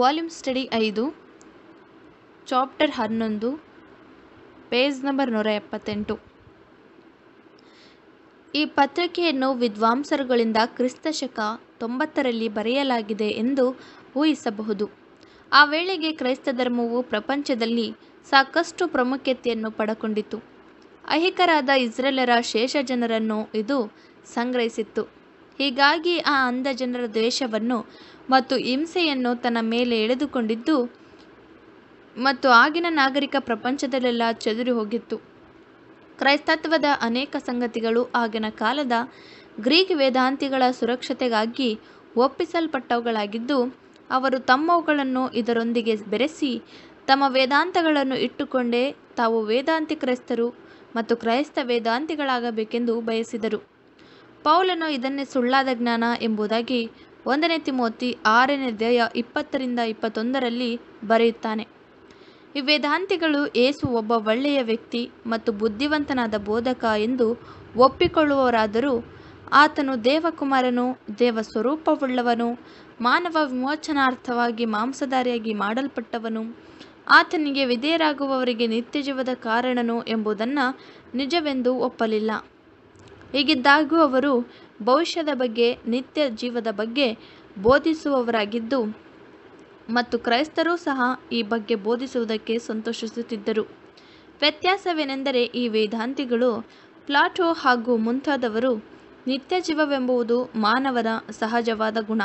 Volume study ಐದು chapter ಹನ್ನೊಂದು page number ನೂರ ಎಪ್ಪತ್ತೆಂಟು ಈ ಪತ್ರಿಕೆಯನ್ನು ವಿದ್ವಾಂಸರುಗಳಿಂದ ಕ್ರಿಸ್ತ ಶಕ ತೊಂಬತ್ತರಲ್ಲಿ ಬರೆಯಲಾಗಿದೆ ಎಂದು ಊಹಿಸಬಹುದು ಆ ವೇಳೆಗೆ ಕ್ರೈಸ್ತ ಧರ್ಮವು ಪ್ರಪಂಚದಲ್ಲಿ ಸಾಕಷ್ಟು ಪ್ರಾಮುಖ್ಯತೆಯನ್ನು ಪಡಕೊಂಡಿತು ಅಹಿಕರಾದ ಇಸ್ರೇಲರ ಶೇಷ ಜನರನ್ನು ಇದು ಸಂಗ್ರಹಿಸಿತ್ತು ಹೀಗಾಗಿ ಆ ಅಂಧ ಜನರ ದ್ವೇಷವನ್ನು ಮತ್ತು ಹಿಂಸೆಯನ್ನು ತನ್ನ ಮೇಲೆ ಎಳೆದುಕೊಂಡಿದ್ದು ಮತ್ತು ಆಗಿನ ನಾಗರಿಕ ಪ್ರಪಂಚದಲ್ಲೆಲ್ಲ ಚದುರಿ ಹೋಗಿತ್ತು ಕ್ರೈಸ್ತತ್ವದ ಅನೇಕ ಸಂಗತಿಗಳು ಆಗಿನ ಕಾಲದ ಗ್ರೀಕ್ ವೇದಾಂತಿಗಳ ಸುರಕ್ಷತೆಗಾಗಿ ಒಪ್ಪಿಸಲ್ಪಟ್ಟವುಗಳಾಗಿದ್ದು ಅವರು ತಮ್ಮವುಗಳನ್ನು ಇದರೊಂದಿಗೆ ಬೆರೆಸಿ ತಮ್ಮ ವೇದಾಂತಗಳನ್ನು ಇಟ್ಟುಕೊಂಡೇ ತಾವು ವೇದಾಂತಿ ಕ್ರೈಸ್ತರು ಮತ್ತು ಕ್ರೈಸ್ತ ವೇದಾಂತಿಗಳಾಗಬೇಕೆಂದು ಬಯಸಿದರು ಪೌಲನು ಇದನ್ನೇ ಸುಳ್ಳಾದ ಜ್ಞಾನ ಎಂಬುದಾಗಿ ಒಂದನೇ ತಿಮೋತಿ ಆರನೇ ಅಧ್ಯಾಯ ಇಪ್ಪತ್ತರಿಂದ ಇಪ್ಪತ್ತೊಂದರಲ್ಲಿ ಬರೆಯುತ್ತಾನೆ ಈ ವೇದಾಂತಿಗಳು ಏಸು ಒಬ್ಬ ಒಳ್ಳೆಯ ವ್ಯಕ್ತಿ ಮತ್ತು ಬುದ್ಧಿವಂತನಾದ ಬೋಧಕ ಎಂದು ಒಪ್ಪಿಕೊಳ್ಳುವವರಾದರೂ ಆತನು ದೇವಕುಮಾರನು ದೇವ ಸ್ವರೂಪವುಳ್ಳವನು ಮಾನವ ವಿಮೋಚನಾರ್ಥವಾಗಿ ಮಾಂಸಧಾರಿಯಾಗಿ ಮಾಡಲ್ಪಟ್ಟವನು ಆತನಿಗೆ ವಿಧೇಯರಾಗುವವರಿಗೆ ನಿತ್ಯಜೀವದ ಕಾರಣನು ಎಂಬುದನ್ನು ನಿಜವೆಂದು ಒಪ್ಪಲಿಲ್ಲ ಹೀಗಿದ್ದಾಗೂ ಅವರು ಭವಿಷ್ಯದ ಬಗ್ಗೆ ನಿತ್ಯ ಜೀವದ ಬಗ್ಗೆ ಬೋಧಿಸುವವರಾಗಿದ್ದು ಮತ್ತು ಕ್ರೈಸ್ತರೂ ಸಹ ಈ ಬಗ್ಗೆ ಬೋಧಿಸುವುದಕ್ಕೆ ಸಂತೋಷಿಸುತ್ತಿದ್ದರು ವ್ಯತ್ಯಾಸವೇನೆಂದರೆ ಈ ವೇದಾಂತಿಗಳು ಪ್ಲಾಟೋ ಹಾಗೂ ಮುಂತಾದವರು ನಿತ್ಯ ಜೀವವೆಂಬುವುದು ಮಾನವರ ಸಹಜವಾದ ಗುಣ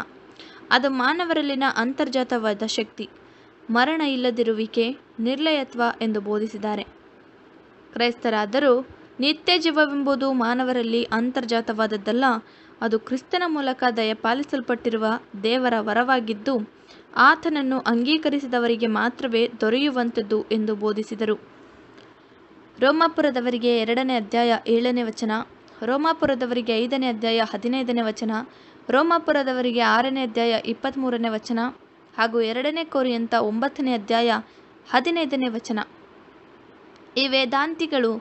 ಅದು ಮಾನವರಲ್ಲಿನ ಅಂತರ್ಜಾತವಾದ ಶಕ್ತಿ ಮರಣ ಇಲ್ಲದಿರುವಿಕೆ ನಿರ್ಲಯತ್ವ ಎಂದು ಬೋಧಿಸಿದ್ದಾರೆ ಕ್ರೈಸ್ತರಾದರೂ ನಿತ್ಯ ಜೀವವೆಂಬುದು ಮಾನವರಲ್ಲಿ ಅಂತರ್ಜಾತವಾದದ್ದಲ್ಲ, ಅದು ಕ್ರಿಸ್ತನ ಮೂಲಕ ದಯಪಾಲಿಸಲ್ಪಟ್ಟಿರುವ ದೇವರ ವರವಾಗಿದ್ದು, ಆತನನ್ನು ಅಂಗೀಕರಿಸಿದವರಿಗೆ ಮಾತ್ರವೇ ದೊರೆಯುವಂಥದ್ದು ಎಂದು ಬೋಧಿಸಿದರು. ರೋಮಾಪುರದವರಿಗೆ ಎರಡನೇ ಅಧ್ಯಾಯ ಏಳನೇ ವಚನ, ರೋಮಾಪುರದವರಿಗೆ ಐದನೇ ಅಧ್ಯಾಯ ಹದಿನೈದನೇ ವಚನ, ರೋಮಾಪುರದವರಿಗೆ ಆರನೇ ಅಧ್ಯಾಯ ಮೂರನೇ ವಚನ ಹಾಗೂ ಎರಡನೇ ಕೊರಿಂಥ ಒಂಬತ್ತನೇ ಅಧ್ಯಾಯ ಹದಿನೈದನೇ ವಚನ. ಈ ವೇದಾಂತಿಗಳು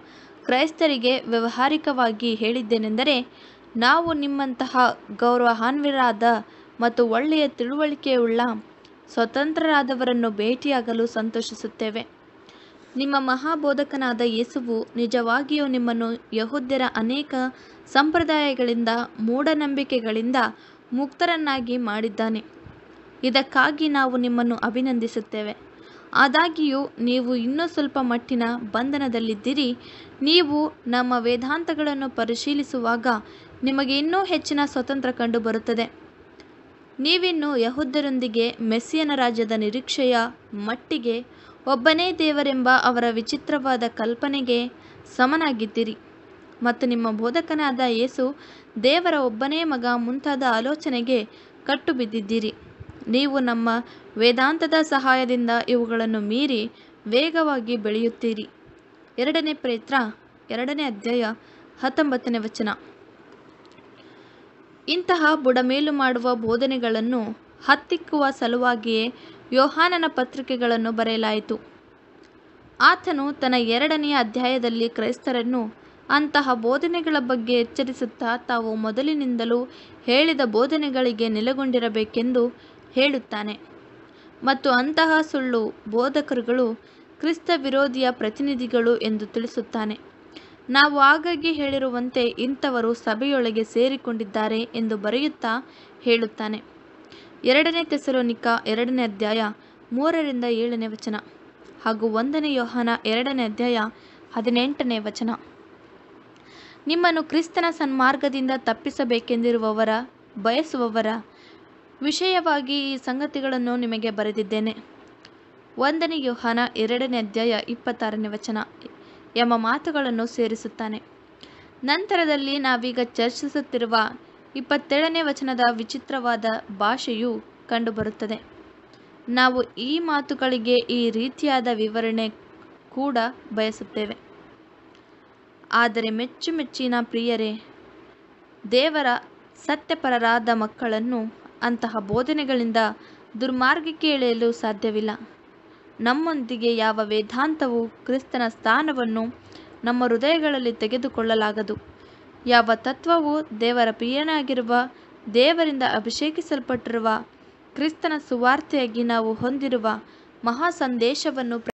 ಕ್ರೈಸ್ತರಿಗೆ ವ್ಯವಹಾರಿಕವಾಗಿ ಹೇಳಿದ್ದೇನೆಂದರೆ ನಾವು ನಿಮ್ಮಂತಹ ಗೌರವಾನ್ವಿರಾದ ಮತ್ತು ಒಳ್ಳೆಯ ತಿಳುವಳಿಕೆಯುಳ್ಳ ಸ್ವತಂತ್ರರಾದವರನ್ನು ಭೇಟಿಯಾಗಲು ಸಂತೋಷಿಸುತ್ತೇವೆ ನಿಮ್ಮ ಮಹಾಬೋಧಕನಾದ ಯೇಸುವು ನಿಜವಾಗಿಯೂ ನಿಮ್ಮನ್ನು ಯಹೂದ್ಯರ ಅನೇಕ ಸಂಪ್ರದಾಯಗಳಿಂದ ಮೂಢನಂಬಿಕೆಗಳಿಂದ ಮುಕ್ತರನ್ನಾಗಿ ಮಾಡಿದ್ದಾನೆ ಇದಕ್ಕಾಗಿ ನಾವು ನಿಮ್ಮನ್ನು ಅಭಿನಂದಿಸುತ್ತೇವೆ ಆದಾಗ್ಯೂ ನೀವು ಇನ್ನೂ ಸ್ವಲ್ಪ ಮಟ್ಟಿನ ಬಂಧನದಲ್ಲಿದ್ದೀರಿ ನೀವು ನಮ್ಮ ವೇದಾಂತಗಳನ್ನು ಪರಿಶೀಲಿಸುವಾಗ ನಿಮಗೆ ಇನ್ನೂ ಹೆಚ್ಚಿನ ಸ್ವತಂತ್ರ ಕಂಡುಬರುತ್ತದೆ ನೀವಿನ್ನು ಯಹುದ್ದರೊಂದಿಗೆ ಮೆಸ್ಸಿಯನ ರಾಜ್ಯದ ನಿರೀಕ್ಷೆಯ ಮಟ್ಟಿಗೆ ಒಬ್ಬನೇ ದೇವರೆಂಬ ಅವರ ವಿಚಿತ್ರವಾದ ಕಲ್ಪನೆಗೆ ಸಮನಾಗಿದ್ದೀರಿ ಮತ್ತು ನಿಮ್ಮ ಬೋಧಕನಾದ ಯೇಸು ದೇವರ ಒಬ್ಬನೇ ಮಗ ಮುಂತಾದ ಆಲೋಚನೆಗೆ ಕಟ್ಟುಬಿದ್ದಿದ್ದೀರಿ ನೀವು ನಮ್ಮ ವೇದಾಂತದ ಸಹಾಯದಿಂದ ಇವುಗಳನ್ನು ಮೀರಿ ವೇಗವಾಗಿ ಬೆಳೆಯುತ್ತೀರಿ ಎರಡನೇ ಪ್ರೇತ್ರ ಎರಡನೇ ಅಧ್ಯಾಯ ಹತ್ತೊಂಬತ್ತನೇ ವಚನ ಇಂತಹ ಬುಡಮೇಲು ಮಾಡುವ ಬೋಧನೆಗಳನ್ನು ಹತ್ತಿಕ್ಕುವ ಸಲುವಾಗಿಯೇ ಯೋಹಾನನ ಪತ್ರಿಕೆಗಳನ್ನು ಬರೆಯಲಾಯಿತು ಆತನು ತನ್ನ ಎರಡನೆಯ ಅಧ್ಯಾಯದಲ್ಲಿ ಕ್ರೈಸ್ತರನ್ನು ಅಂತಹ ಬೋಧನೆಗಳ ಬಗ್ಗೆ ಎಚ್ಚರಿಸುತ್ತಾ ತಾವು ಮೊದಲಿನಿಂದಲೂ ಹೇಳಿದ ಬೋಧನೆಗಳಿಗೆ ನೆಲೆಗೊಂಡಿರಬೇಕೆಂದು ಹೇಳುತ್ತಾನೆ ಮತ್ತು ಅಂತಹ ಸುಳ್ಳು ಬೋಧಕರುಗಳು ಕ್ರಿಸ್ತ ವಿರೋಧಿಯ ಪ್ರತಿನಿಧಿಗಳು ಎಂದು ತಿಳಿಸುತ್ತಾನೆ ನಾವು ಆಗಾಗ್ಗೆ ಹೇಳಿರುವಂತೆ ಇಂಥವರು ಸಭೆಯೊಳಗೆ ಸೇರಿಕೊಂಡಿದ್ದಾರೆ ಎಂದು ಬರೆಯುತ್ತಾ ಹೇಳುತ್ತಾನೆ ಎರಡನೇ ತೆಸಲೋನಿಕ ಎರಡನೇ ಅಧ್ಯಾಯ ಮೂರರಿಂದ ಏಳನೇ ವಚನ ಹಾಗೂ ಒಂದನೇ ಯೋಹನ ಎರಡನೇ ಅಧ್ಯಾಯ ಹದಿನೆಂಟನೇ ವಚನ ನಿಮ್ಮನ್ನು ಕ್ರಿಸ್ತನ ಸನ್ಮಾರ್ಗದಿಂದ ತಪ್ಪಿಸಬೇಕೆಂದಿರುವವರ ಬಯಸುವವರ ವಿಷಯವಾಗಿ ಈ ಸಂಗತಿಗಳನ್ನು ನಿಮಗೆ ಬರೆದಿದ್ದೇನೆ ಒಂದನೇ ಯೋಹಾನ ಎರಡನೇ ಅಧ್ಯಾಯ ಇಪ್ಪತ್ತಾರನೇ ವಚನ ಎಂಬ ಮಾತುಗಳನ್ನು ಸೇರಿಸುತ್ತಾನೆ ನಂತರದಲ್ಲಿ ನಾವೀಗ ಚರ್ಚಿಸುತ್ತಿರುವ ಇಪ್ಪತ್ತೇಳನೇ ವಚನದ ವಿಚಿತ್ರವಾದ ಭಾಷೆಯು ಕಂಡುಬರುತ್ತದೆ ನಾವು ಈ ಮಾತುಗಳಿಗೆ ಈ ರೀತಿಯಾದ ವಿವರಣೆ ಕೂಡ ಬಯಸುತ್ತೇವೆ ಆದರೆ ಮೆಚ್ಚುಮೆಚ್ಚಿನ ಪ್ರಿಯರೇ ದೇವರ ಸತ್ಯಪರರಾದ ಮಕ್ಕಳನ್ನು ಅಂತಹ ಬೋಧನೆಗಳಿಂದ ದುರ್ಮಾರ್ಗಕ್ಕೆ ಎಳೆಯಲು ಸಾಧ್ಯವಿಲ್ಲ ನಮ್ಮೊಂದಿಗೆ ಯಾವ ವೇದಾಂತವು ಕ್ರಿಸ್ತನ ಸ್ಥಾನವನ್ನು ನಮ್ಮ ಹೃದಯಗಳಲ್ಲಿ ತೆಗೆದುಕೊಳ್ಳಲಾಗದು ಯಾವ ತತ್ವವು ದೇವರ ಪ್ರಿಯನಾಗಿರುವ ದೇವರಿಂದ ಅಭಿಷೇಕಿಸಲ್ಪಟ್ಟಿರುವ ಕ್ರಿಸ್ತನ ಸುವಾರ್ತೆಯಾಗಿ ನಾವು ಹೊಂದಿರುವ ಮಹಾ ಸಂದೇಶವನ್ನು